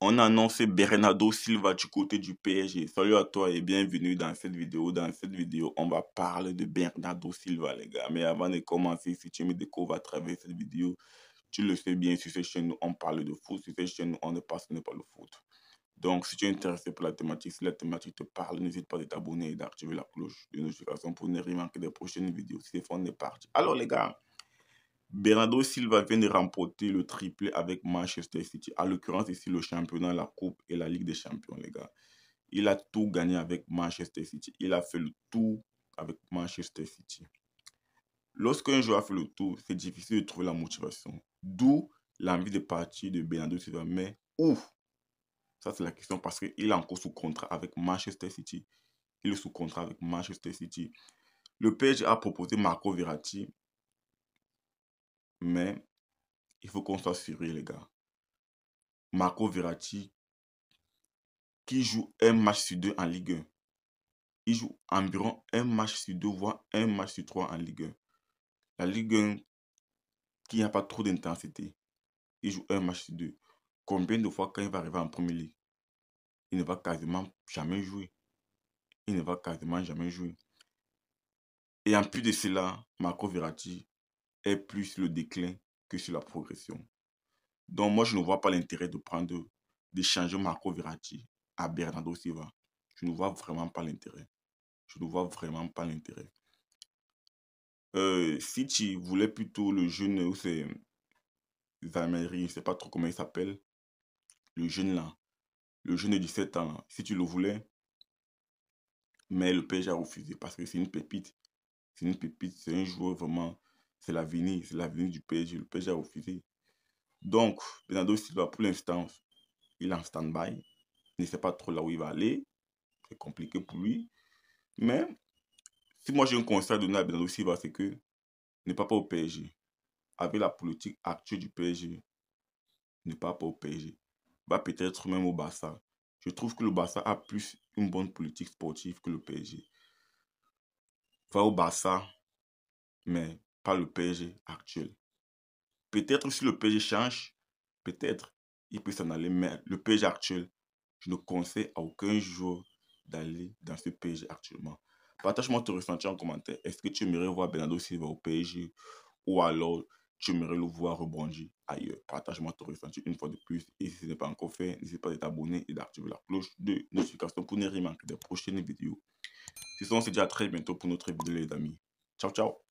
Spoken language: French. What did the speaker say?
On annonce Bernardo Silva du côté du PSG. Salut à toi et bienvenue dans cette vidéo. Dans cette vidéo, on va parler de Bernardo Silva, les gars. Mais avant de commencer, si tu me découvres à travers cette vidéo, tu le sais bien, sur cette chaîne, on parle de foot. Sur cette chaîne, on est passionné par le foot. Donc, si tu es intéressé par la thématique, si la thématique te parle, n'hésite pas à t'abonner et d'activer la cloche de notification pour ne rien manquer des prochaines vidéos. C'est fondé, est parti. Alors, les gars, Bernardo Silva vient de remporter le triplé avec Manchester City. À l'occurrence, ici, le championnat, la Coupe et la Ligue des Champions, les gars. Il a tout gagné avec Manchester City. Il a fait le tout avec Manchester City. Lorsqu'un joueur fait le tour, c'est difficile de trouver la motivation. D'où l'envie de partir de Bernardo Silva. Mais où Ça, c'est la question parce qu'il est encore sous contrat avec Manchester City. Il est sous contrat avec Manchester City. Le PSG a proposé Marco Verratti, mais il faut qu'on soit sérieux, les gars. Marco Verratti, qui joue un match sur deux en Ligue 1. Il joue environ un match sur deux, voire un match sur trois en Ligue 1. La Ligue 1, qui n'a pas trop d'intensité, il joue un match sur deux. Combien de fois, quand il va arriver en Premier League, il ne va quasiment jamais jouer. Il ne va quasiment jamais jouer. Et en plus de cela, Marco Verratti, est plus le déclin que sur la progression. Donc moi, je ne vois pas l'intérêt de prendre, d'échanger Marco Verratti à Bernardo Silva. Je ne vois vraiment pas l'intérêt. Je ne vois vraiment pas l'intérêt. Euh, si tu voulais plutôt le jeune, c'est Zameri, je ne sais pas trop comment il s'appelle, le jeune là, le jeune de 17 ans si tu le voulais, mais le PSG a refusé parce que c'est une pépite. C'est une pépite, c'est un joueur vraiment c'est l'avenir, c'est l'avenir du PSG. Le PSG a refusé. Donc, Bernardo Silva, pour l'instant, il est en stand-by. Il ne sait pas trop là où il va aller. C'est compliqué pour lui. Mais, si moi j'ai un conseil de donner à Silva, c'est que ne pas pas au PSG. Avec la politique actuelle du PSG, ne pas pas au PSG. Va peut-être même au Barça. Je trouve que le Barça a plus une bonne politique sportive que le PSG. Va au Barça, mais par le PSG actuel. Peut-être si le PSG change, peut-être il peut s'en aller, mais le PSG actuel, je ne conseille à aucun jour d'aller dans ce PSG actuellement. Partage-moi ton ressenti en commentaire. Est-ce que tu aimerais voir Bernardo Silva au PSG ou alors tu aimerais le voir rebondir ailleurs Partage-moi ton ressenti une fois de plus. Et si ce n'est pas encore fait, n'hésite pas à t'abonner et d'activer la cloche de notification pour ne rien manquer des prochaines vidéos. Sinon, on se dit à très bientôt pour notre vidéo, les amis. Ciao, ciao